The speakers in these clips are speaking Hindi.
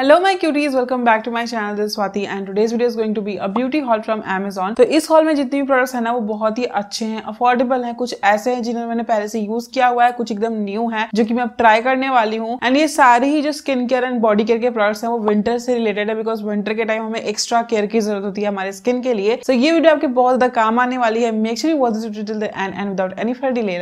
hello my cuties welcome back to my channel this Swati and today's video is going to be a beauty haul from Amazon तो इस हॉल में जितने भी प्रोडक्ट्स हैं ना वो बहुत ही अच्छे हैं अफोर्डेबल हैं कुछ ऐसे हैं जिन्हें मैंने पहले से यूज किया हुआ है कुछ एकदम न्यू है जो कि मैं अब ट्राई करने वाली हूँ एंड ये सारे ही जो skin care and body care के प्रोडक्ट्स हैं वो विंटर से रिलेटेड है बिकॉज विंटर के टाइम हमें एक्स्ट्रा केयर की जरूरत होती है हमारे स्किन के लिए सो so, ये वीडियो आपके बहुत ज्यादा काम आने वाली है make sure was and and without any fur delay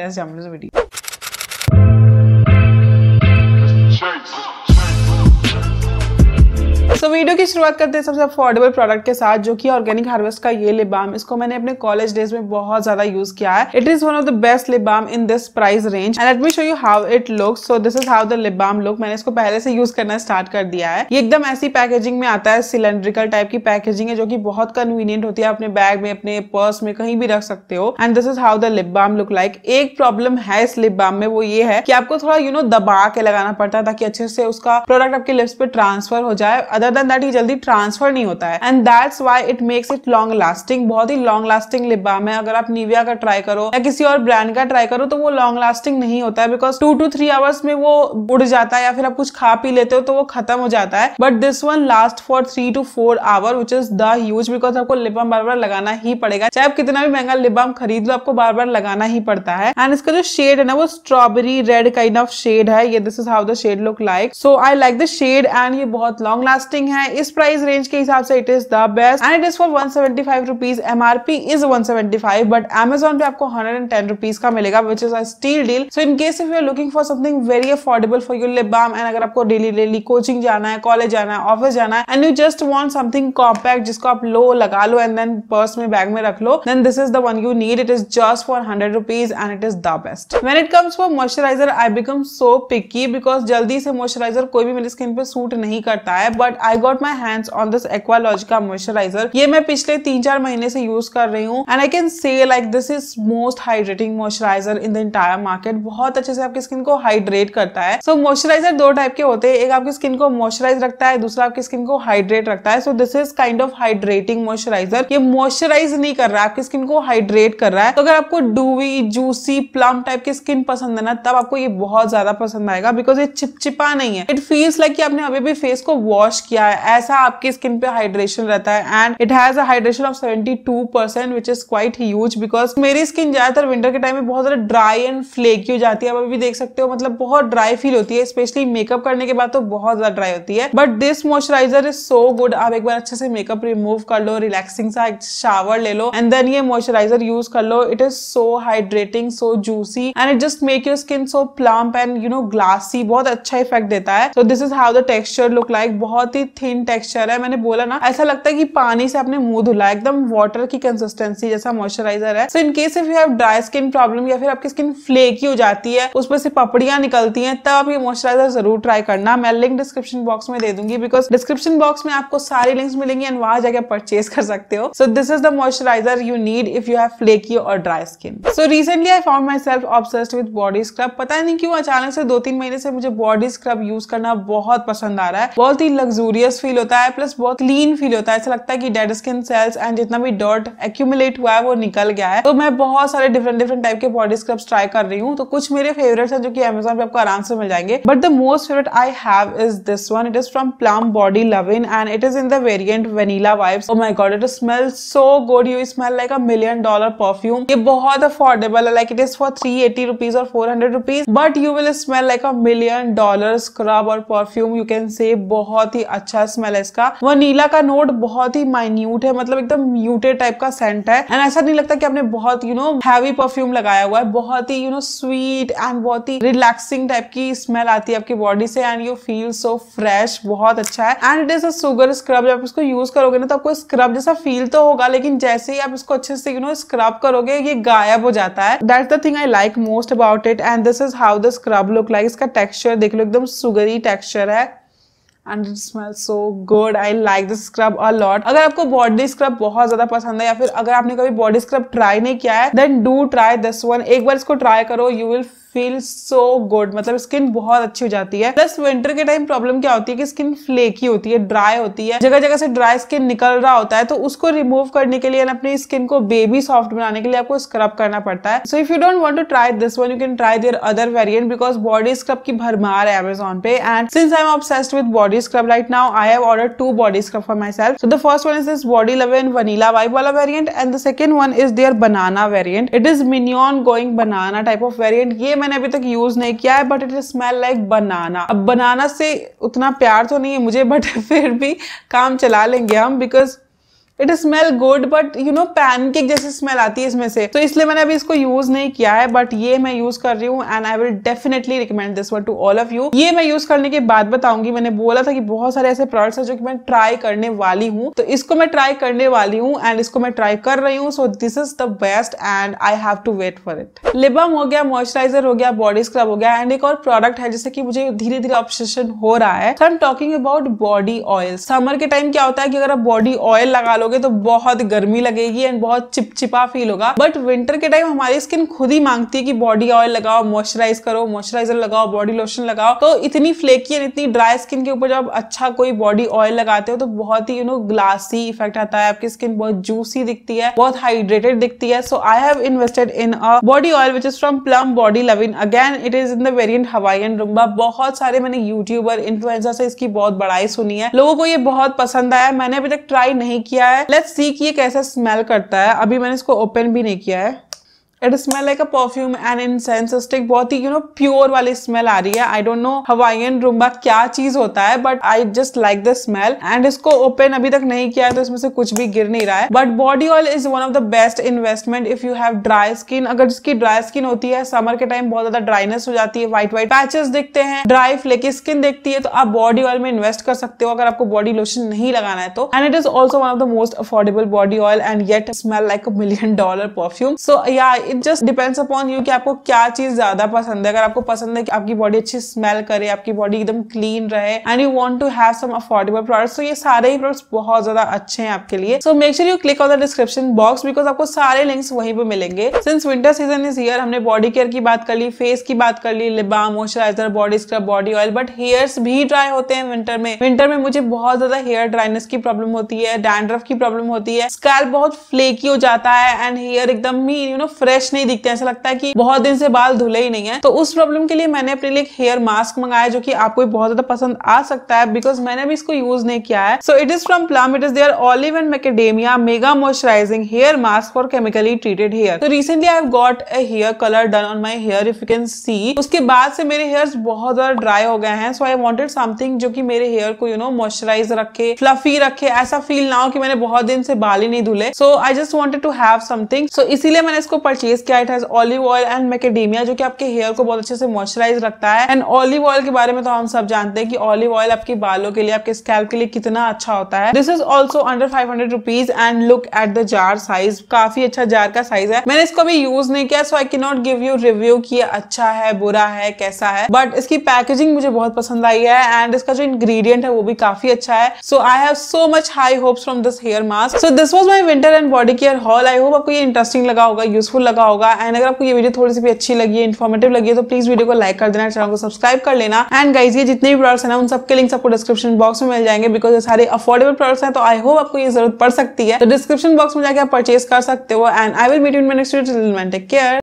video की शुरुआत करते हैं सबसे अफोर्डेबल प्रोडक्ट के साथ जो कि ऑर्गेनिक हार्वेस्ट का ये लिबाम इसको मैंने अपने कॉलेज डेज में बहुत ज्यादा यूज किया है it is one of the best lip balm in this price range and let me show you how it look so this is how the lip balm look मैंने इसको पहले से यूज करना स्टार्ट कर दिया है ये एकदम ऐसी पैकेजिंग में आता है सिलेंड्रिकल टाइप की पैकेजिंग है जो की बहुत कन्वीनियंट होती है अपने बैग में अपने पर्स में कहीं भी रख सकते हो and this is how the lip balm look like एक प्रॉब्लम है इस लिप बाम में वो ये है कि आपको थोड़ा यू you नो know, दबा के लगाना पड़ता है ताकि अच्छे से उसका प्रोडक्ट आपके लिप्स पे ट्रांसफर हो जाए अदर देन एंड दैट ये जल्दी ट्रांसफर नहीं होता है and that's why it makes it long lasting बहुत ही लॉन्ग लास्टिंग लिप बाम है अगर आप निविया का ट्राई करो या किसी और ब्रांड का ट्राई करो तो वो लॉन्ग लास्टिंग नहीं होता है because two two three hours में वो उड़ जाता है या फिर आप कुछ खा पी लेते हो तो वो खत्म हो जाता है but this one last for three two four hour which is the huge because आपको लिप बाम बार बार लगाना ही पड़ेगा चाहे आप कितना भी महंगा लिप बाम खरीद लो आपको बार बार लगाना ही पड़ता है एंड इसका जो शेड है ना वो strawberry red kind of shade है ये this is how the shade look like so I like the shade and ये बहुत लॉन्ग लास्टिंग है है इस प्राइस रेंज के हिसाब से it is the best and it is for one seventy five rupees P is one seventy five but Amazon पे आपको हंड्रेड एंड टेन रुपीज का मिलेगा which is a steal deal so in case if you are looking for something very affordable for your lip balm and अगर आपको डेली डेली कोचिंग जाना है कॉलेज जाना है ऑफिस जाना है and you just want something compact जिसको आप लो लगा लो एंड देन पर्स में बैग में रख लो then this is the one you need it is just for hundred rupees and it is the best when it comes for moisturiser I become so picky because जल्दी से मॉइस्चराइजर कोई भी मेरी स्किन पे सूट नहीं करता है but I got got my hands on this Aqualogica moisturiser ये मैं पिछले तीन चार महीने से यूज कर रही हूँ and I can say like this is most hydrating moisturiser in the entire market बहुत अच्छे से आपकी स्किन को हाइड्रेट करता है सो so, मॉइस्चराइजर दो टाइप के होते हैं एक आपकी स्किन को मॉइस्चराइज रखता है दूसरा आपकी स्किन को हाइड्रेट रखता है so this is kind of hydrating moisturiser ये मॉइस्चराइज नहीं कर रहा है आपकी स्किन को हाइड्रेट कर रहा है तो अगर आपको डूवी जूसी प्लम टाइप की स्किन पसंद है ना तब आपको ये बहुत ज्यादा पसंद आएगा बिकॉज ये चिपचिपा नहीं है इट फील्स लाइक कि आपने अभी भी फेस को वॉश किया है है ऐसा आपकी स्किन पे हाइड्रेशन रहता है and it has hydration of seventy two percent which is quite huge because मेरी स्किन ज्यादातर विंटर के टाइम में बहुत ज्यादा ड्राई एंड फ्लेकी हो जाती है आप अभी देख सकते हो मतलब बहुत ड्राई फील होती है स्पेशली मेकअप करने के बाद तो बहुत ज्यादा ड्राई होती है but this moisturiser is so good आप एक बार अच्छे से मेकअप रिमूव कर लो रिलैक्सिंग सा शावर ले लो एंड देन ये मॉइस्चराइजर यूज कर लो it is so hydrating so juicy and it just make your skin so plump and you know glassy बहुत अच्छा इफेक्ट देता है so this is how the texture look like बहुत ही थिक थिन टेक्सचर है मैंने बोला ना ऐसा लगता है कि पानी से आपने मुंह धुला एकदम वाटर की कंसिस्टेंसी जैसा मॉइस्चराइजर है so in case if you have dry skin problem या फिर आपकी स्किन फ्लेकी हो जाती है उसमें से पपड़ियां निकलती हैं तब आप ये मॉइस्चराइजर जरूर ट्राई करना मैं लिंक डिस्क्रिप्शन बॉक्स में दे दूंगी बिकॉज डिस्क्रिप्शन बॉक्स में आपको सारी लिंक्स मिलेंगी एंड वहां जाके परचेज कर सकते हो so this is the moisturiser you need if you have flaky और dry skin so recently I found myself obsessed with body scrub पता नहीं क्यों अचानक से दो तीन महीने से मुझे बॉडी स्क्रब यूज करना बहुत पसंद आ रहा है बहुत ही लग्जूरियस यूटीएस फील होता है प्लस बहुत लीन फील होता है ऐसा लगता है कि डेड स्किन सेल्स एंड जितना भी डॉट एक्यूमुलेट हुआ है वो निकल गया है तो मैं बहुत सारे डिफरेंट डिफरेंट टाइप के बॉडी स्क्रब्स ट्राई कर रही हूँ तो कुछ मेरे फेवरेट्स हैं जो कि अमेजोन पे आपको आराम से मिल जाएंगे but the most favourite I have is this one it is from Plum body in and it is in the variant vanilla vibes oh my God it smell so good you smell like a million dollar perfume ये बहुत अफोर्डेबल है like it is for three eighty rupees और four hundred rupees but you will smell like a million dollar scrub और परफ्यूम यू कैन से बहुत ही अच्छा अच्छा स्मेल है इसका वह नीला का नोट बहुत ही माइन्यूट है मतलब एकदम म्यूटेड टाइप का सेंट है एंड ऐसा नहीं लगता कि आपने बहुत यू नो हैवी परफ्यूम लगाया हुआ है बहुत ही यू नो स्वीट एंड बहुत ही रिलैक्सिंग टाइप की स्मेल आती है आपकी बॉडी से and you feel so fresh बहुत अच्छा है and it is a sugar scrub जब आप इसको यूज करोगे ना तो आपको स्क्रब जैसा फील तो होगा लेकिन जैसे ही आप इसको अच्छे से यू नो स्क्रब करोगे ये गायब हो जाता है that the thing I like most about it and this is how the scrub look like इसका टेक्सचर देख लो एकदम सुगरी टेक्सचर है and it smell so good I like this scrub a lot अगर आपको बॉडी स्क्रब बहुत ज्यादा पसंद है या फिर अगर आपने कभी बॉडी स्क्रब ट्राई नहीं किया है then do try this one एक बार इसको ट्राई करो you will feel so good मतलब स्किन बहुत अच्छी हो जाती है प्लस विंटर के टाइम प्रॉब्लम क्या होती है कि स्किन फ्लेकी होती है ड्राई होती है जगह जगह से ड्राई स्किन निकल रहा होता है तो उसको रिमूव करने के लिए अपनी स्किन को बेबी सॉफ्ट बनाने के लिए आपको स्क्रब करना पड़ता है so if you don't want to try this one you can try their other variant because body scrub की भरमार है अमेजोन पे and since I am obsessed with body scrub right now I have order two body scrub for myself so the first one is this body love and vanilla vibe वाला variant and the second one is their banana variant it is minion going banana type of variant ये मैंने मैंने अभी तक यूज़ नहीं किया है but it smell like banana अब बनाना से उतना प्यार तो नहीं है मुझे बट फिर भी काम चला लेंगे हम because it smell good but you know pancake जैसी स्मेल आती है इसमें से तो इसलिए मैंने अभी इसको यूज नहीं किया है बट ये मैं यूज कर रही हूँ and I will definitely recommend this one to all of you ये मैं यूज करने के बाद बताऊंगी मैंने बोला था कि बहुत सारे ऐसे प्रोडक्ट्स है जो कि मैं ट्राई करने वाली हूँ तो इसको मैं ट्राई करने वाली हूँ एंड इसको मैं ट्राई कर रही हूँ so this is the best and I have to wait for it लिबम हो गया मॉइस्चराइजर हो गया बॉडी स्क्रब हो गया एंड एक और प्रोडक्ट है जिससे कि मुझे धीरे धीरे ऑप्शन हो रहा है I am talking about body oil summer के टाइम क्या होता है कि अगर आप बॉडी ऑयल लगा लो करोगे तो बहुत गर्मी लगेगी एंड बहुत चिपचिपा फील होगा बट विंटर के टाइम हमारी स्किन खुद ही मांगती है कि बॉडी ऑयल लगाओ मॉइस्चराइज करो मॉइस्चराइजर लगाओ बॉडी लोशन लगाओ तो इतनी फ्लेकी एंड इतनी ड्राई स्किन के ऊपर जब अच्छा कोई बॉडी ऑयल लगाते हो तो बहुत ही यू नो ग्लासी इफेक्ट आता है आपकी स्किन बहुत जूसी दिखती है बहुत हाइड्रेटेड दिखती है so I have invested in a body oil which is from Plum body lovin again it is in the variant and rumba बहुत सारे मैंने यूट्यूबर इन्फ्लुएंसर से इसकी बहुत बड़ाई सुनी है लोगों को ये बहुत पसंद आया मैंने अभी तक ट्राई नहीं किया है है लेट्स सी कि ये कैसा स्मेल करता है अभी मैंने इसको ओपन भी नहीं किया है it smell like a perfume and in सेंसिस्टिक बहुत ही यू नो प्योर वाली स्मेल आ रही है I don't know Hawaiian rumba क्या चीज होता है but I just like the smell and इसको ओपन अभी तक नहीं किया है तो इसमें से कुछ भी गिर नहीं रहा है but body oil is one of the best investment if you have dry skin अगर जिसकी ड्राई स्किन होती है समर के टाइम बहुत ज्यादा ड्राइनेस हो जाती है व्हाइट व्हाइट पैचेस दिखते हैं ड्राई फ्लेकी स्किन देखती है तो आप बॉडी ऑयल में इन्वेस्ट कर सकते हो अगर आपको बॉडी लोशन नहीं लगाना है तो and it is also one of the most affordable body oil and yet smell like a million dollar perfume so या it just depends upon you कि आपको क्या चीज ज्यादा पसंद है अगर आपको पसंद है कि आपकी बॉडी अच्छी स्मेल करे आपकी बॉडी एकदम क्लीन रहे and you want to have some affordable products तो ये सारे ही प्रोडक्ट्स बहुत ज्यादा अच्छे हैं आपके लिए so make sure you click on the description box because आपको सारे लिंक्स वहीं पर मिलेंगे since winter season is here हमने बॉडी केयर की बात कर ली फेस की बात कर ली लिबा moisturiser body scrub body oil but hairs भी ड्राई होते हैं विंटर में विंटर में मुझे बहुत ज्यादा हेयर ड्राइनेस की प्रॉब्लम होती है डैंड्रफ की प्रॉब्लम होती है स्कैल बहुत फ्लेकी हो जाता है एंड हेयर एकदम ही यू नो फ्रेश फ्रेश नहीं दिखते ऐसा लगता है कि बहुत दिन से बाल धुले ही नहीं है तो उस प्रॉब्लम के लिए मैंने अपने लिए हेयर मास्क मंगाया जो कि आपको बहुत ज्यादा पसंद आ सकता है बिकॉज मैंने भी इसको यूज नहीं किया है so it is from Plum it is their olive and macadamia mega moisturising hair mask for chemically treated hair तो recently I got a hair colour done on my hair if you can see उसके बाद से मेरे हेयर बहुत ज्यादा ड्राई हो गए हैं सो आई वॉन्टेड समथिंग जो की मेरे हेयर को यू नो मॉइस्चराइज रखे फ्लफी रखे ऐसा फील ना हो कि मैंने बहुत दिन से बाल ही नहीं धुले so I just wanted to have something so इसीलिए मैंने इसको परचेज केस क्या it has olive oil and macadamia जो कि आपके हेयर को बहुत अच्छे से मॉइस्चराइज रखता है एंड ऑलिव ऑयल के बारे में तो हम सब जानते हैं कि ऑलिव ऑयल आपके बालों के लिए आपके स्कैल्प के लिए कितना अच्छा होता है this is also under five hundred rupees and look at the jar size काफी अच्छा जार का साइज है मैंने इसको अभी यूज नहीं किया सो आई के नॉट गिव यू रिव्यू की अच्छा है बुरा है कैसा है बट इसकी पैकेजिंग मुझे बहुत पसंद आई है एंड इसका जो इंग्रेडिएंट है वो भी काफी अच्छा है so I have so much high hopes from this hair mask so this was my winter and body care haul I hope आपको ये इंटरेस्टिंग लगा होगा यूजफुल लगा लगा होगा एंड अगर आपको ये वीडियो थोड़ी सी भी अच्छी लगी है इन्फॉर्मेटिव लगी है तो प्लीज वीडियो को लाइक कर देना चैनल को सब्सक्राइब कर लेना एंड गाइज ये जितने भी प्रोडक्ट्स हैं उन सबके लिंक्स आपको डिस्क्रिप्शन बॉक्स में मिल जाएंगे बिकॉज ये सारे अफोर्डेबल प्रोडक्ट्स हैं तो आई होप आपको ये जरूरत पड़ सकती है तो डिस्क्रिप्शन बॉक्स में जाकर आप परचेज कर सकते हो and I will meet in next take care